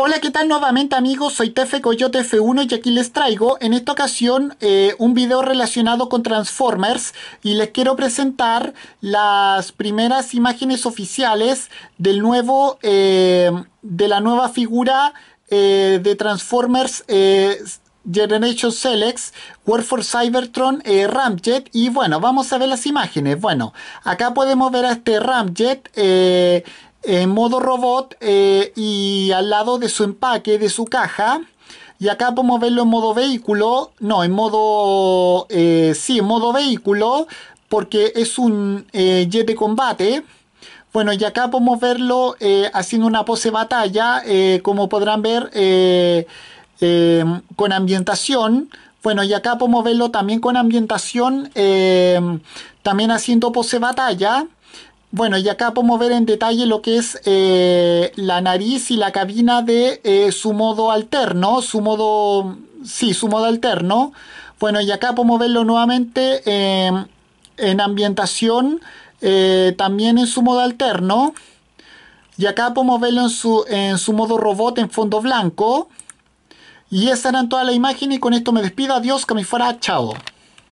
Hola, ¿qué tal nuevamente amigos? Soy Tefe Coyote F1 y aquí les traigo en esta ocasión eh, un video relacionado con Transformers y les quiero presentar las primeras imágenes oficiales del nuevo, eh, de la nueva figura eh, de Transformers Generation Select, War for Cybertron, eh, Ramjet. Y bueno, vamos a ver las imágenes. Bueno, acá podemos ver a este Ramjet. Eh, en modo robot eh, y al lado de su empaque, de su caja. Y acá podemos verlo en modo vehículo, no, en modo, eh, sí, en modo vehículo, porque es un jet de combate. Bueno, y acá podemos verlo haciendo una pose batalla, como podrán ver Em, con ambientación. Bueno, y acá podemos verlo también con ambientación, em, también haciendo pose batalla. Bueno, y acá podemos ver en detalle lo que es eh, la nariz y la cabina de eh, su modo alterno, su modo, sí, su modo alterno. Bueno, y acá podemos verlo nuevamente em, en ambientación, eh, también en su modo alterno. Y acá podemos verlo en su, en su modo robot en fondo blanco. Y esa era toda la imagen y con esto me despido. Adiós, que me fuera. Chao.